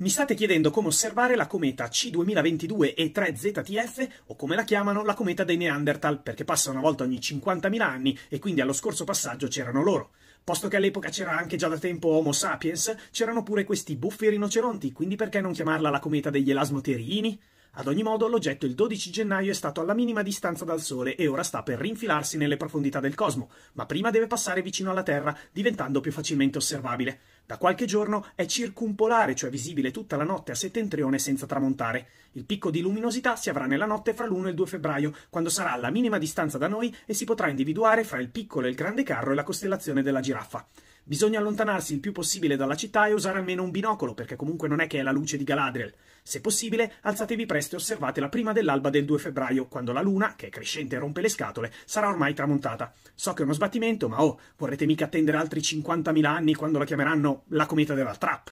Mi state chiedendo come osservare la cometa C2022 E3ZTF, o come la chiamano, la cometa dei Neanderthal, perché passa una volta ogni 50.000 anni e quindi allo scorso passaggio c'erano loro. Posto che all'epoca c'era anche già da tempo Homo sapiens, c'erano pure questi buffi rinoceronti, quindi perché non chiamarla la cometa degli elasmoteriini? Ad ogni modo, l'oggetto il 12 gennaio è stato alla minima distanza dal Sole e ora sta per rinfilarsi nelle profondità del cosmo, ma prima deve passare vicino alla Terra, diventando più facilmente osservabile. Da qualche giorno è circumpolare, cioè visibile tutta la notte a settentrione senza tramontare. Il picco di luminosità si avrà nella notte fra l'1 e il 2 febbraio, quando sarà alla minima distanza da noi e si potrà individuare fra il piccolo e il grande carro e la costellazione della giraffa. Bisogna allontanarsi il più possibile dalla città e usare almeno un binocolo, perché comunque non è che è la luce di Galadriel. Se possibile, alzatevi presto e osservatela prima dell'alba del 2 febbraio, quando la luna, che è crescente e rompe le scatole, sarà ormai tramontata. So che è uno sbattimento, ma oh, vorrete mica attendere altri 50.000 anni quando la chiameranno la cometa della Trap?